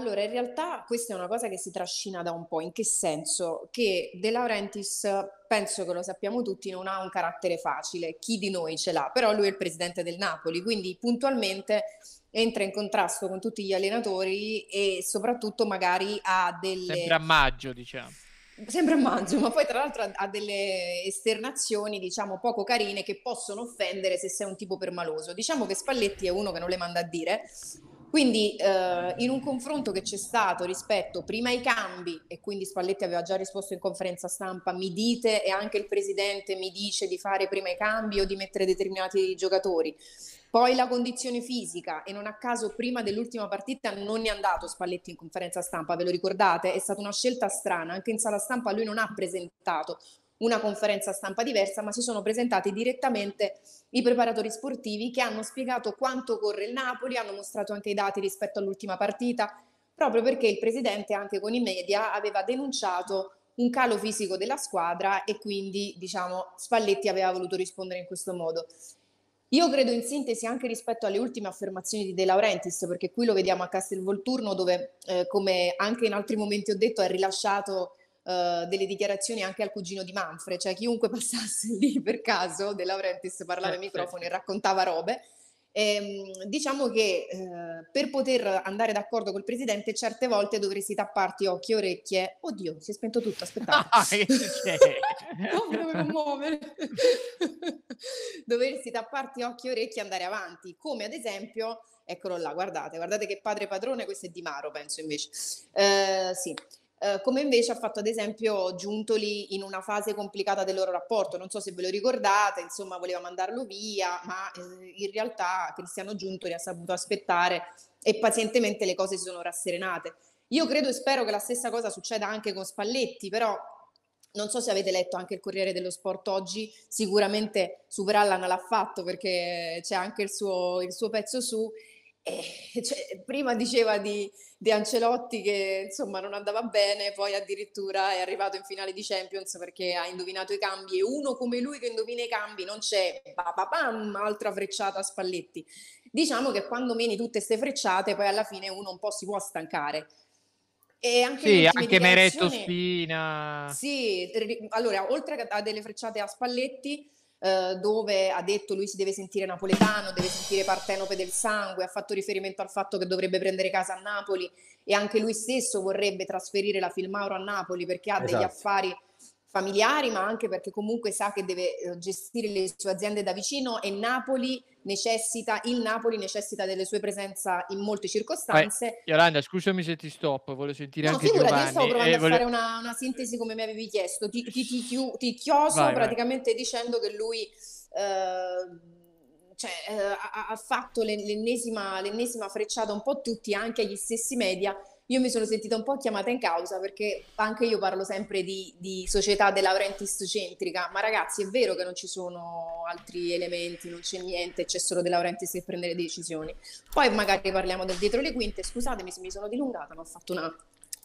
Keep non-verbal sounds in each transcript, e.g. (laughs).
Allora, in realtà questa è una cosa che si trascina da un po', in che senso? Che De Laurentiis, penso che lo sappiamo tutti, non ha un carattere facile, chi di noi ce l'ha, però lui è il presidente del Napoli, quindi puntualmente entra in contrasto con tutti gli allenatori e soprattutto magari ha delle... Sembra a maggio, diciamo. Sembra a maggio, ma poi tra l'altro ha delle esternazioni, diciamo, poco carine che possono offendere se sei un tipo permaloso. Diciamo che Spalletti è uno che non le manda a dire, quindi eh, in un confronto che c'è stato rispetto prima ai cambi, e quindi Spalletti aveva già risposto in conferenza stampa, mi dite e anche il presidente mi dice di fare prima i cambi o di mettere determinati giocatori, poi la condizione fisica e non a caso prima dell'ultima partita non è andato Spalletti in conferenza stampa, ve lo ricordate? È stata una scelta strana, anche in sala stampa lui non ha presentato una conferenza stampa diversa, ma si sono presentati direttamente i preparatori sportivi che hanno spiegato quanto corre il Napoli, hanno mostrato anche i dati rispetto all'ultima partita, proprio perché il presidente anche con i media aveva denunciato un calo fisico della squadra e quindi diciamo Spalletti aveva voluto rispondere in questo modo. Io credo in sintesi anche rispetto alle ultime affermazioni di De Laurentiis, perché qui lo vediamo a Castelvolturno dove, eh, come anche in altri momenti ho detto, ha rilasciato eh, delle dichiarazioni anche al cugino di Manfre, cioè chiunque (laughs) passasse lì per caso, De Laurentiis parlava certo. ai microfoni e raccontava robe. E, ehm, diciamo che eh, per poter andare d'accordo col presidente, certe volte dovresti tapparti occhi e orecchie. Oddio, si è spento tutto. Aspettate, (laughs) ah, (laughs) dovevo muovere. dovresti tapparti occhi e orecchie e andare avanti, come ad esempio. Eccolo là, guardate, guardate che padre padrone, questo è Di Maro, penso invece. Eh, sì, eh, come invece ha fatto ad esempio Giuntoli in una fase complicata del loro rapporto, non so se ve lo ricordate, insomma voleva mandarlo via, ma eh, in realtà Cristiano Giuntoli ha saputo aspettare e pazientemente le cose si sono rasserenate. Io credo e spero che la stessa cosa succeda anche con Spalletti, però non so se avete letto anche il Corriere dello Sport oggi, sicuramente Superallan l'ha fatto perché c'è anche il suo, il suo pezzo su eh, (laughs) cioè, prima diceva di, di, Ancelotti che insomma non andava bene, poi addirittura è arrivato in finale di Champions perché ha indovinato i cambi e uno come lui che indovina i cambi non c'è, ba, altra frecciata a Spalletti. Diciamo che quando meni tutte queste frecciate poi alla fine uno un po' si può stancare. E anche sì, anche Meretto Spina. Sì, allora, oltre a delle frecciate a Spalletti, eh, dove ha detto lui si deve sentire napoletano, deve sentire partenope del sangue, ha fatto riferimento al fatto che dovrebbe prendere casa a Napoli e anche lui stesso vorrebbe trasferire la Filmauro a Napoli perché ha esatto. degli affari familiari, ma anche perché comunque sa che deve eh, gestire le sue aziende da vicino e Napoli necessita, il Napoli necessita delle sue presenze in molte circostanze. Vai, Yolanda, scusami se ti stop, voglio sentire no, anche figurati, Giovanni. io stavo eh, provando eh, a voglio... fare una, una, sintesi come mi avevi chiesto, ti, ti, ti, ti chioso vai, praticamente vai. dicendo che lui... Eh, cioè, eh, ha, ha, fatto l'ennesima, l'ennesima frecciata un po' tutti, anche agli stessi media, io mi sono sentita un po' chiamata in causa perché anche io parlo sempre di, di società De centrica, ma ragazzi è vero che non ci sono altri elementi, non c'è niente, c'è solo De che prende le decisioni. Poi magari parliamo del dietro le quinte, scusatemi se mi sono dilungata, ma ho fatto una... una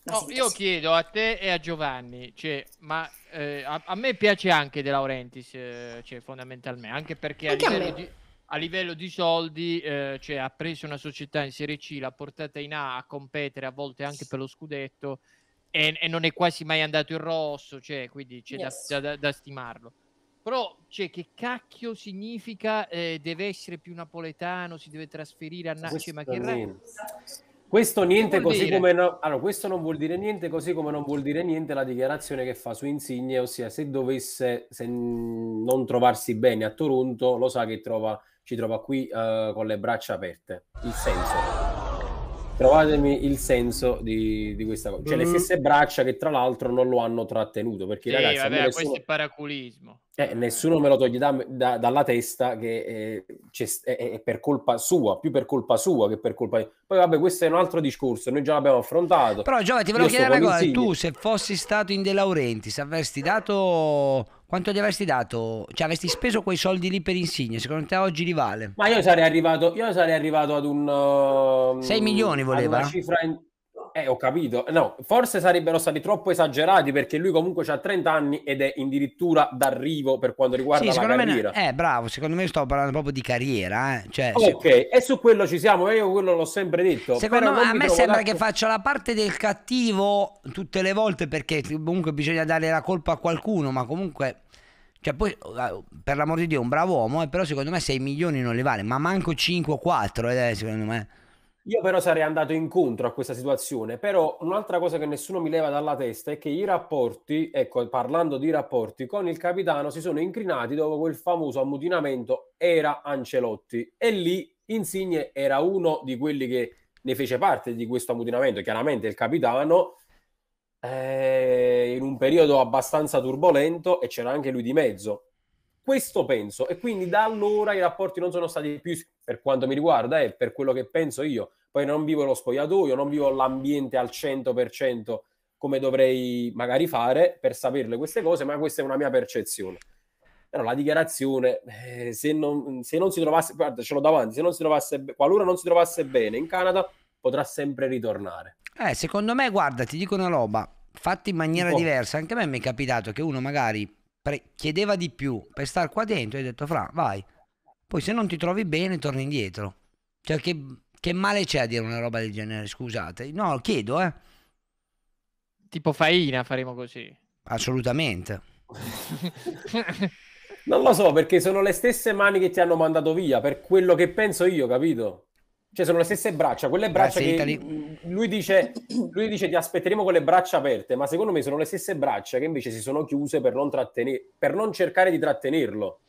no, io chiedo a te e a Giovanni, cioè, ma eh, a, a, me piace anche De Laurentiis, eh, cioè, fondamentalmente, anche perché anche a livello a di a livello di soldi eh, cioè, ha preso una società in Serie C, l'ha portata in A a competere a volte anche per lo scudetto e, e non è quasi mai andato in rosso, cioè, quindi c'è yes. da, da, da, stimarlo. Però cioè, che cacchio significa eh, deve essere più napoletano, si deve trasferire a Nace, cioè, ma che razza? Questo, niente così come no, allora, questo non vuol dire niente, così come non vuol dire niente la dichiarazione che fa su Insigne, ossia se dovesse se non trovarsi bene a Toronto, lo sa che trova ci trova qui uh, con le braccia aperte. Il senso. Trovatemi il senso di, di questa cosa. Cioè, mm-hmm. le mm. stesse braccia che tra l'altro non lo hanno trattenuto. Perché, sì, ragazzi, vabbè, questo sono... è paraculismo. Eh, nessuno me lo toglie da, da, dalla testa che eh, è, è, per colpa sua, più per colpa sua che per colpa di... Poi vabbè, questo è un altro discorso, noi già l'abbiamo affrontato. Però Giovanni, ti volevo chiedere una cosa, tu se fossi stato in De Laurenti, se avresti dato... Quanto gli avresti dato? Cioè avresti speso quei soldi lì per Insigne, secondo te oggi li vale? Ma io sarei arrivato, io sarei arrivato ad un... Uh, 6 milioni um, voleva? una cifra... In eh, ho capito. No, forse sarebbero stati troppo esagerati perché lui comunque ha 30 anni ed è addirittura d'arrivo per quanto riguarda sì, la carriera. Me, eh, bravo, secondo me sto parlando proprio di carriera. Eh. Cioè, ok, se... e su quello ci siamo, io quello l'ho sempre detto. Secondo me, a me sembra dato... che faccia la parte del cattivo tutte le volte perché comunque bisogna dare la colpa a qualcuno, ma comunque... Cioè, poi, eh, per l'amor di Dio, è un bravo uomo, eh, però secondo me 6 milioni non le vale, ma manco 5 o 4, eh, secondo me. Io però sarei andato incontro a questa situazione, però un'altra cosa che nessuno mi leva dalla testa è che i rapporti, ecco, parlando di rapporti con il capitano, si sono incrinati dopo quel famoso ammutinamento era Ancelotti e lì Insigne era uno di quelli che ne fece parte di questo ammutinamento, chiaramente il capitano eh, in un periodo abbastanza turbolento e c'era anche lui di mezzo. Questo penso e quindi da allora i rapporti non sono stati più, per quanto mi riguarda e eh, per quello che penso io, poi non vivo lo spogliatoio, non vivo l'ambiente al 100% come dovrei magari fare per saperle queste cose, ma questa è una mia percezione. Però la dichiarazione, eh, se, non, se, non, si trovasse, guarda ce l'ho davanti, se non si trovasse, qualora non si trovasse bene in Canada, potrà sempre ritornare. Eh, secondo me, guarda, ti dico una roba, fatta in maniera oh. diversa, anche a me mi è capitato che uno magari pre- chiedeva di più per stare qua dentro, hai detto fra, vai. Poi se non ti trovi bene, torni indietro. Cioè che, che male c'è a dire una roba del genere, scusate. No, chiedo, eh. Tipo faina faremo così. Assolutamente. (laughs) non lo so, perché sono le stesse mani che ti hanno mandato via, per quello che penso io, capito? Cioè, sono le stesse braccia, quelle braccia Beh, che lui dice, lui dice ti aspetteremo con le braccia aperte, ma secondo me sono le stesse braccia che invece si sono chiuse per non, trattene- per non cercare di trattenerlo.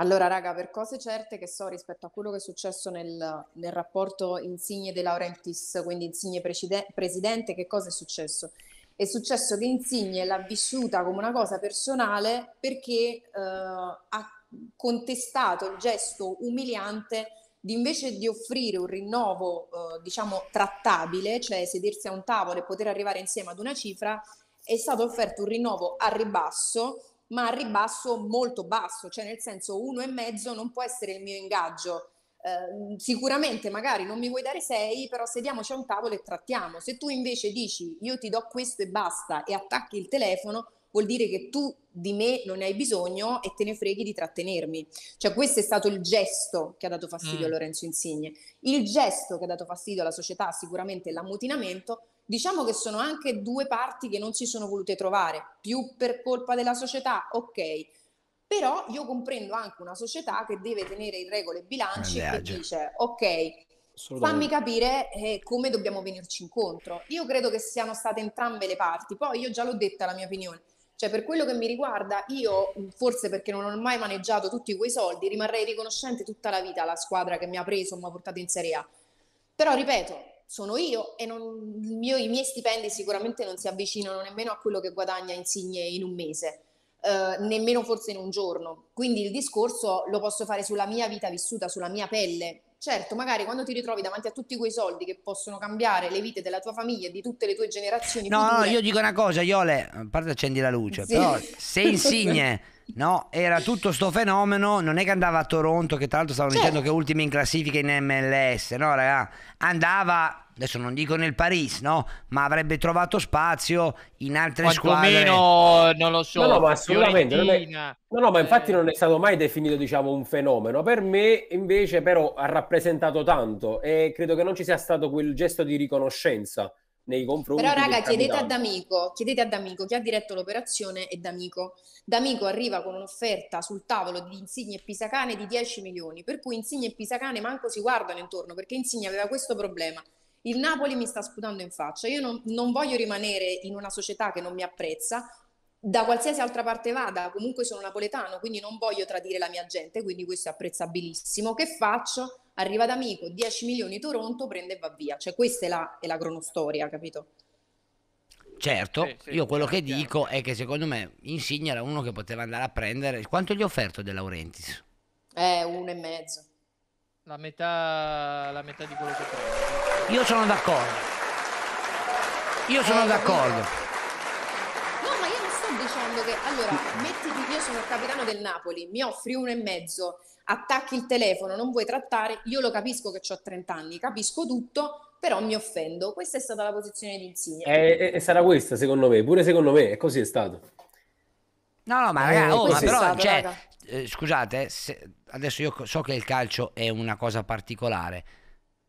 Allora, raga, per cose certe che so rispetto a quello che è successo nel, nel rapporto Insigne De Laurentiis, quindi Insigne preside- presidente, che cosa è successo? È successo che Insigne l'ha vissuta come una cosa personale perché eh, ha contestato il gesto umiliante di invece di offrire un rinnovo eh, diciamo trattabile, cioè sedersi a un tavolo e poter arrivare insieme ad una cifra, è stato offerto un rinnovo a ribasso, ma a ribasso molto basso, cioè nel senso uno e mezzo non può essere il mio ingaggio. Eh, sicuramente magari non mi vuoi dare 6, però sediamoci a un tavolo e trattiamo. Se tu invece dici io ti do questo e basta e attacchi il telefono, vuol dire che tu di me non ne hai bisogno e te ne freghi di trattenermi. Cioè questo è stato il gesto che ha dato fastidio mm. a Lorenzo Insigne. Il gesto che ha dato fastidio alla società, sicuramente l'ammutinamento, diciamo che sono anche due parti che non si sono volute trovare, più per colpa della società, ok. Però io comprendo anche una società che deve tenere in regole bilanci e dice, ok, fammi capire eh, come dobbiamo venirci incontro. Io credo che siano state entrambe le parti, poi io già l'ho detta la mia opinione cioè, per quello che mi riguarda, io, mm, forse perché non ho mai maneggiato tutti quei soldi, rimarrei riconoscente tutta la vita alla squadra che mi ha preso, mi ha portato in Serie A. Però, ripeto, sono io e non, mio, i miei stipendi sicuramente non si avvicinano nemmeno a quello che guadagna Insigne in un mese. Eh, nemmeno forse in un giorno, quindi il discorso lo posso fare sulla mia vita vissuta, sulla mia pelle, Certo, magari quando ti ritrovi davanti a tutti quei soldi che possono cambiare le vite della tua famiglia e di tutte le tue generazioni. No, future... no, io dico una cosa, Iole, a parte accendi la luce, sì. però se insigne (laughs) No, era tutto sto fenomeno, non è che andava a Toronto, che tra l'altro stavano certo. dicendo che ultima in classifica in MLS, no raga, andava, adesso non dico nel Paris, no, ma avrebbe trovato spazio in altre Quanto squadre. Meno, non lo so, no, no ma assolutamente, è, no, no, ma infatti eh. non è stato mai definito diciamo un fenomeno, per me invece però ha rappresentato tanto e credo che non ci sia stato quel gesto di riconoscenza nei confronti Però raga, chiedete a D'Amico, chiedete a D'Amico che ha diretto l'operazione è D'Amico. D'Amico arriva con un'offerta sul tavolo di Insigne e Pisacane di 10 milioni, per cui Insigne e Pisacane manco si guardano intorno perché Insigne aveva questo problema. Il Napoli mi sta sputando in faccia, io non, non voglio rimanere in una società che non mi apprezza, da qualsiasi altra parte vada, comunque sono napoletano, quindi non voglio tradire la mia gente, quindi questo è apprezzabilissimo. Che faccio? Arriva da amico, 10 milioni Toronto, prende e va via. Cioè questa è la, è la cronostoria, capito? Certo, sì, sì, io quello che dico è che secondo me Insigne era uno che poteva andare a prendere. Quanto gli ho offerto De Laurentiis? Eh, uno e mezzo. La metà, la metà di quello che prende. Io sono d'accordo. Io sono eh, d'accordo sta dicendo che allora mettiti, io sono il capitano del Napoli, mi offri uno e mezzo, attacchi il telefono, non vuoi trattare, io lo capisco che ho 30 anni, capisco tutto, però mi offendo. Questa è stata la posizione di Insigne. E eh, eh, eh, sarà questa secondo me, pure secondo me, è così è stato. No, no, ma, eh, raga, oh, ma però, stato, cioè, raga. Eh, scusate, se, adesso io so che il calcio è una cosa particolare,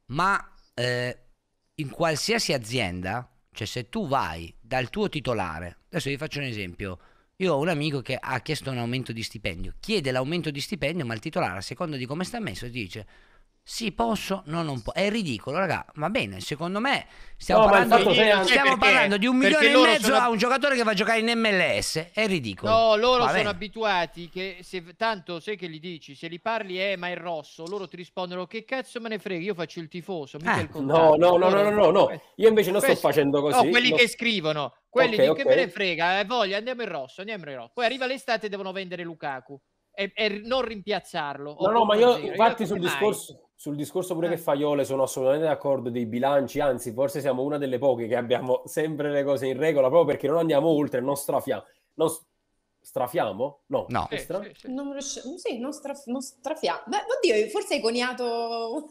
ma in qualsiasi azienda cioè se tu vai dal tuo titolare, adesso vi faccio un esempio, io ho un amico che ha chiesto un aumento di stipendio, chiede l'aumento di stipendio ma il titolare a seconda di come sta messo dice sì, posso? No, non posso. È ridicolo, raga. Va bene, secondo me stiamo, no, parlando, di, stiamo perché, parlando, di, un milione e mezzo a un giocatore che va a giocare in MLS. È ridicolo. No, loro Va sono bene. abituati che se, tanto sai che gli dici, se li parli eh, ma è il rosso, loro ti rispondono che cazzo me ne frega, io faccio il tifoso, eh. No, no, no, no, no, no, no, Io invece non Questo, sto facendo così. No, quelli no. che scrivono, quelli okay, di okay. che me ne frega, eh, voglia, andiamo in rosso, andiamo in rosso. Poi arriva l'estate e devono vendere Lukaku e, e non rimpiazzarlo. No, no, ma io parti sul discorso sul discorso pure eh. che fa Iole sono assolutamente d'accordo dei bilanci, anzi forse siamo una delle poche che abbiamo (laughs) sempre le cose in regola proprio perché non andiamo oltre, non strafiamo. Non strafiamo? No. no. Eh, stra... sì, sì. Non, riusci... sì, non, straf... non strafiamo. Beh, oddio, forse hai coniato (laughs)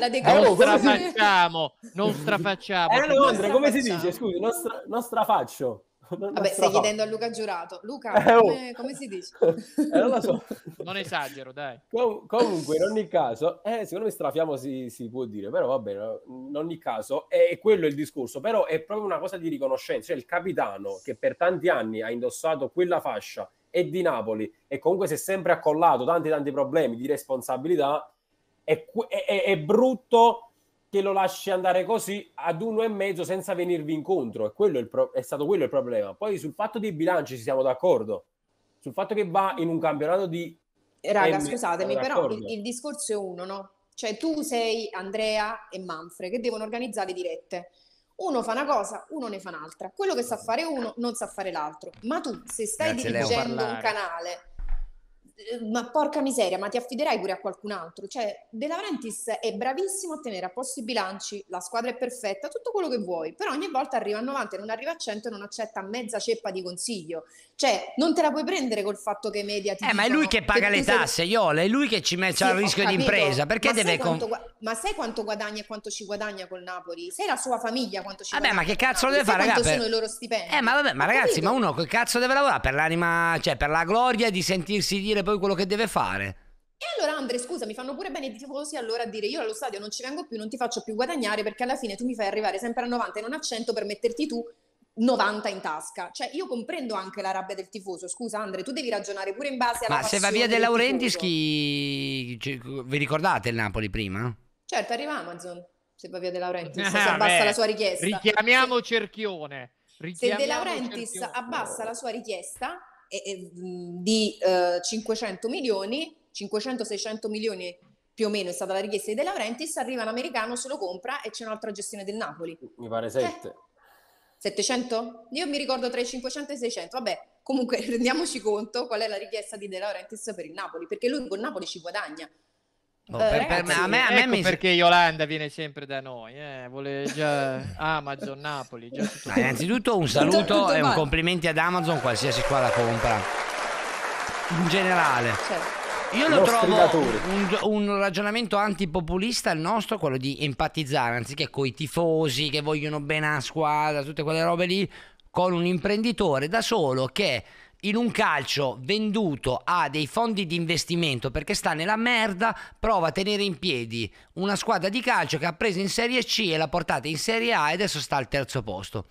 la eh, decorazione. non strafacciamo, (laughs) non strafacciamo. Eh, Londra, come si dice? Scusi, non, stra... non strafaccio. Vabbè, stai chiedendo a Luca Giurato. Luca, eh, oh. come, come, si dice? (laughs) Eh, non, so. non esagero, dai. Com- comunque, in ogni caso, eh, secondo me strafiamo si, si può dire, però va bene, in ogni caso è quello il discorso, però è proprio una cosa di riconoscenza. Cioè, il capitano che per tanti anni ha indossato quella fascia è di Napoli e comunque si è sempre accollato tanti tanti problemi di responsabilità, è, è, è brutto che lo lasci andare così ad uno e mezzo senza venirvi incontro. E quello è, pro- è stato quello il problema. Poi sul fatto dei bilanci ci siamo d'accordo. Sul fatto che va in un campionato di... Raga, M- scusatemi, però il, il, discorso è uno, no? Cioè tu sei Andrea e Manfred che devono organizzare dirette. Uno fa una cosa, uno ne fa un'altra. Quello che sa fare uno non sa fare l'altro. Ma tu, se stai Grazie dirigendo un canale Ehm, ma porca miseria, ma ti affiderai pure a qualcun altro. Cioè, De Laurentiis è bravissimo a tenere a posto i bilanci, la squadra è perfetta, tutto quello che vuoi, però ogni volta arriva a 90, e non arriva a 100 e non accetta mezza ceppa di consiglio. Cioè, non te la puoi prendere col fatto che i media ti Eh, ma è lui che paga che le tasse, sei... Iola, è lui che ci mette sì, al rischio di impresa, perché ma deve... Sai con... quanto, ma sai quanto guadagna e quanto ci guadagna col Napoli? Sei la sua famiglia quanto ci vabbè, guadagna? Vabbè, ma che cazzo deve fare, ragazzi? Per... sono i loro stipendi? Eh, ma vabbè, ma, ma ragazzi, ma uno che cazzo deve lavorare per l'anima, cioè per la gloria di sentirsi dire poi quello che deve fare. E allora Andre, scusa, mi fanno pure bene i tifosi allora a dire io allo stadio non ci vengo più, non ti faccio più guadagnare perché alla fine tu mi fai arrivare sempre a 90 e non a 100 per metterti tu 90 in tasca. Cioè, io comprendo anche la rabbia del tifoso. Scusa, Andre, tu devi ragionare pure in base alla. Ma se va via De Laurentiis, chi... Cioè, vi ricordate il Napoli prima? Certo, arriva Amazon. Se va via De Laurentiis, (laughs) ah, se beh, abbassa la sua richiesta. Richiamiamo Cerchione. Richiamiamo se De Laurentiis Cerchione. abbassa la sua richiesta, di eh, 500 milioni, 500-600 milioni più o meno è stata la richiesta di De Laurentiis, arriva un americano, se lo compra e c'è un'altra gestione del Napoli. Mi pare 7. Eh, 700? Io mi ricordo tra i 500 e i 600, vabbè, comunque (laughs) rendiamoci conto qual è la richiesta di De Laurentiis per il Napoli, perché lui con Napoli ci guadagna, No, eh, per, per me, a me, a me ecco mi... perché Yolanda viene sempre da noi, eh, vuole già Amazon, Napoli. Già tutto ah, innanzitutto un saluto tutto, tutto e un complimento ad Amazon, qualsiasi qua la compra, in generale. Certo. Io lo, lo trovo un, un, ragionamento antipopulista il nostro, quello di empatizzare anziché coi tifosi che vogliono bene alla squadra, tutte quelle robe lì, con un imprenditore da solo che in un calcio venduto a dei fondi di investimento perché sta nella merda, prova a tenere in piedi una squadra di calcio che ha preso in Serie C e l'ha portata in Serie A e adesso sta al terzo posto.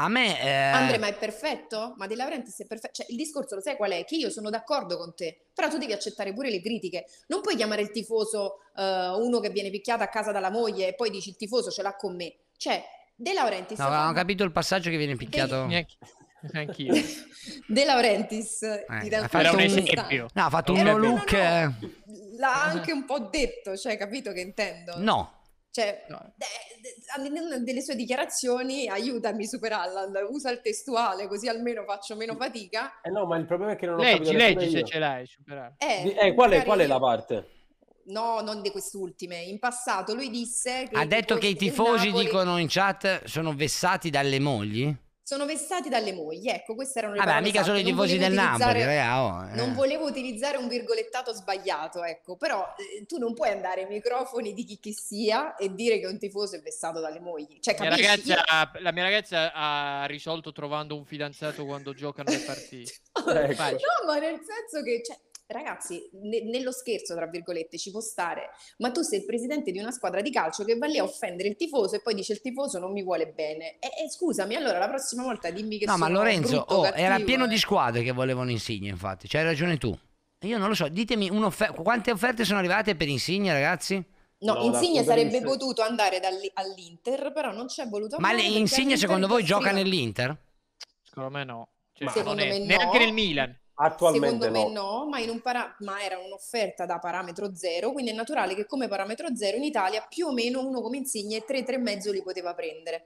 A me. Eh... Andrea, ma è perfetto? Ma De Laurentiis è perfetto. Cioè, il discorso lo sai qual è? Che io sono d'accordo con te, però tu devi accettare pure le critiche. Non puoi chiamare il tifoso eh, uno che viene picchiato a casa dalla moglie e poi dici il tifoso ce l'ha con me. Cioè, De Laurentiis. No, non ho capito il passaggio che viene picchiato. Dei... Anch'io. (laughs) De Laurentiis eh, ha un esempio. No, ha fatto un eh, uno look... No, no. Eh. L'ha anche un po' detto, cioè, capito che intendo? No. Cioè, no. delle sue dichiarazioni, aiutami Super Allan, usa il testuale così almeno faccio meno fatica. Eh no, ma il problema è che non lo leggi, Leggi, se ce l'hai, Eh, eh qual, è, qual è la parte? no, non di quest'ultime. In passato lui disse. che ha detto che i tifosi Napoli... dicono in chat sono vessati dalle mogli? sono vessati dalle mogli. Ecco, queste erano le Vabbè, mica sono i tifosi del Napoli, eh, oh, eh. Non volevo utilizzare un virgolettato sbagliato, ecco, però eh, tu non puoi andare ai microfoni di chi che sia e dire che un tifoso è vessato dalle mogli. Cioè, mia ragazza, Io... La mia ragazza ha risolto trovando un fidanzato quando giocano le partite. (laughs) no, ma nel senso che cioè, ragazzi, ne- nello scherzo, tra virgolette, ci può stare, ma tu sei il presidente di una squadra di calcio che va lì a offendere il tifoso e poi dice il tifoso non mi vuole bene. E, e scusami, allora la prossima volta dimmi che No, ma Lorenzo, brutto, oh, cattivo, era pieno eh. di squadre che volevano Insigne, infatti, c'hai ragione tu. Io non lo so, ditemi quante offerte sono arrivate per Insigne, ragazzi? No, no Insigne sarebbe potuto andare all'Inter, però non c'è voluto. Ma Insigne secondo voi gioca nell'Inter? Secondo me no. Cioè, secondo me no. Neanche nel Milan. Attualmente Secondo me no, no ma, un para- ma, era un'offerta da parametro zero, quindi è naturale che come parametro zero in Italia più o meno uno come Insigne 3 mezzo li poteva prendere.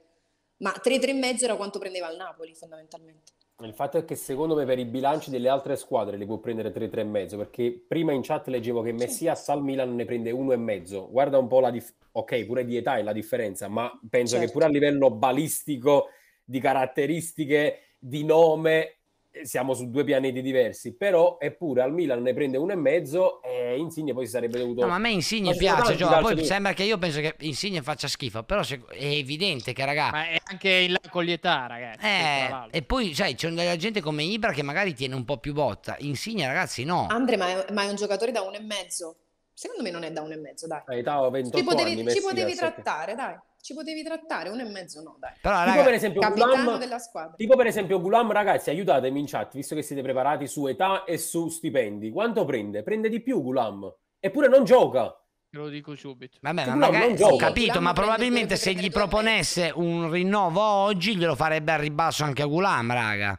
Ma 3 mezzo era quanto prendeva il Napoli fondamentalmente. Il fatto è che secondo me per i bilanci delle altre squadre li può prendere 3 mezzo, perché prima in chat leggevo che Messias sì. al Milan ne prende e mezzo. Guarda un po' la differenza, ok pure di età è la differenza, ma penso certo. che pure a livello balistico di caratteristiche, di nome, siamo su due pianeti diversi, però eppure al Milan ne prende uno e mezzo e Insigne poi si sarebbe dovuto... No, ma a me Insigne piace, Giova, poi di... sembra che io penso che Insigne faccia schifo, però se... è evidente che raga... Ma è anche il con l'età ragazzi. Eh, e poi sai, c'è della gente come Ibra che magari tiene un po' più botta, Insigne ragazzi no. Andre, ma è, ma è un giocatore da uno e mezzo, secondo me non è da uno e mezzo, dai. Dai, tavo, 28 ci potevi, anni, ci potevi trattare, dai ci potevi trattare uno e mezzo no dai Però, raga, tipo per esempio Gulam, della squadra tipo per esempio Gulam ragazzi aiutatemi in chat visto che siete preparati su età e su stipendi quanto prende? prende di più Gulam eppure non gioca Te lo dico subito. Vabbè, ma magari ho capito, ma probabilmente se gli proponesse un rinnovo oggi glielo farebbe a ribasso anche a Gulam, raga.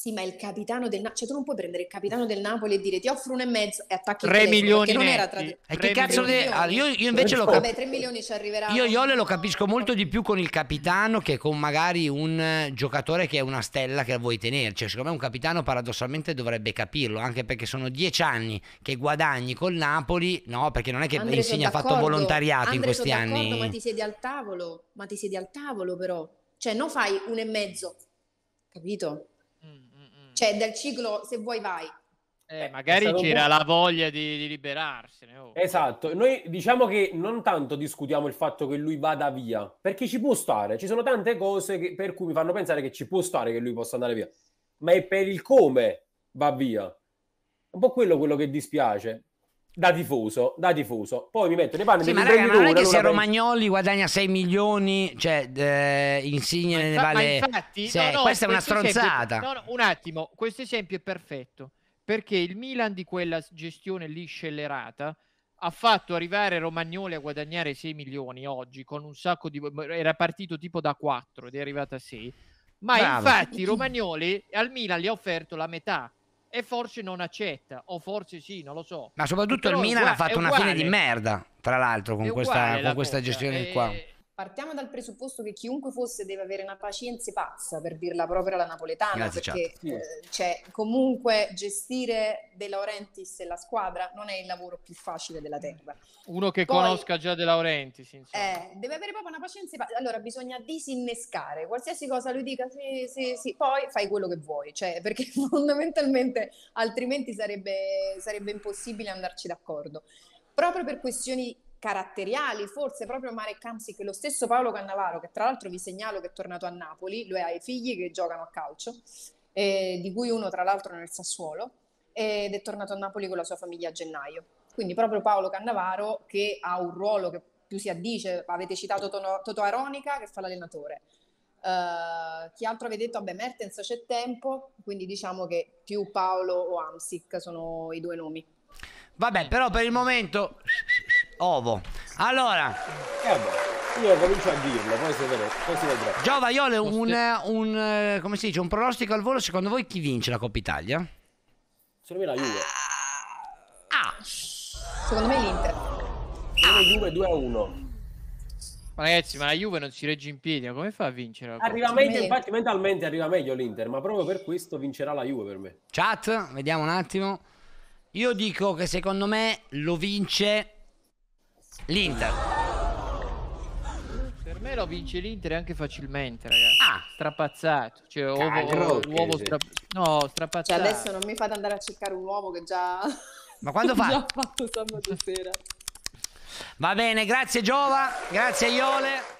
Sì, ma il capitano del Napoli, cioè tu non puoi prendere il capitano del Napoli e dire ti offro un e mezzo e attacchi 3 milioni non era tra... E che cazzo de... ah, io, io, invece lo capisco. Vabbè, 3 milioni ci arriverà. Io Iole lo capisco molto di più con il capitano che con magari un giocatore che è una stella che vuoi tenere. Cioè, secondo me un capitano paradossalmente dovrebbe capirlo, anche perché sono 10 anni che guadagni col Napoli, no, perché non è che Andre Insigne ha fatto volontariato Andre in questi anni. Ma ti siedi al tavolo, ma ti siedi al tavolo però. Cioè, non fai un e mezzo. Capito? Mm. Cioè, dal ciclo, se vuoi, vai. Eh, magari c'era la voglia di, di liberarsene. Oh. Esatto, noi diciamo che non tanto discutiamo il fatto che lui vada via, perché ci può stare, ci sono tante cose che, per cui mi fanno pensare che ci può stare che lui possa andare via, ma è per il come va via. Un po' quello, quello che dispiace da tifoso, da tifoso. Poi mi metto nei panni sì, ma, raga, ma non è che se Romagnoli guadagna 6 milioni, cioè eh, Insigne ne vale infatti, no, no, questa è una stronzata. Esempio, no, un attimo, questo esempio è perfetto, perché il Milan di quella gestione lì scellerata ha fatto arrivare Romagnoli a guadagnare 6 milioni oggi con un sacco di boh, boh, era partito tipo da 4 ed è arrivato a 6. Ma Bravo. infatti Romagnoli al Milan gli ha offerto la metà e forse non accetta, o forse sì, non lo so. Ma soprattutto Però il Milan uguale, ha fatto una fine di merda, tra l'altro, con questa, con questa gestione e, eh, qua partiamo dal presupposto che chiunque fosse deve avere una pazienza pazza, per dirla proprio alla napoletana, Grazie, perché eh, cioè, comunque gestire De Laurentiis e la squadra non è il lavoro più facile della terra. Uno che Poi, conosca già De Laurentiis, eh, deve avere proprio una pazienza pazza. Allora bisogna disinnescare, qualsiasi cosa lui dica sì, sì, sì, poi fai quello che vuoi, cioè, perché (laughs) fondamentalmente altrimenti sarebbe, sarebbe impossibile andarci d'accordo. Proprio per questioni caratteriali, forse proprio Marek Kamsic, lo stesso Paolo Cannavaro, che tra l'altro vi segnalo che è tornato a Napoli, lui ha i figli che giocano a calcio, eh, di cui uno tra l'altro nel Sassuolo, ed è tornato a Napoli con la sua famiglia a gennaio. Quindi proprio Paolo Cannavaro che ha un ruolo che più si addice, avete citato Toto Aronica che fa l'allenatore. Uh, chi altro avete detto? Vabbè, Mertens c'è tempo, quindi diciamo che più Paolo o Amsic sono i due nomi. Vabbè, però per il momento ovo. Allora... Eh io comincio a dirlo, poi si, vedrà, poi si vedrà. Giova Iole, un, un, eh, come si dice, un pronostico al volo, secondo voi chi vince la Coppa Italia? Secondo me la Juve. Ah! ah. Secondo me l'Inter. Secondo me Juve 2 a 1. ragazzi, ma la Juve non si regge in piedi, ma come fa a vincere? Arriva meglio, me... infatti mentalmente arriva meglio l'Inter, ma proprio per questo vincerà la Juve per me. Chat, vediamo un attimo. Io dico che secondo me lo vince L'Inter. Per me lo vince l'Inter anche facilmente, ragazzi. Ah. Strapazzato. Cioè, Cagro, ovo, uovo ah, stra... no, strapazzato. Cioè, adesso non mi fate andare a cercare un uovo che già... Ma quando (laughs) fa? già fatto sabato sera. Va bene, grazie Giova, grazie Iole.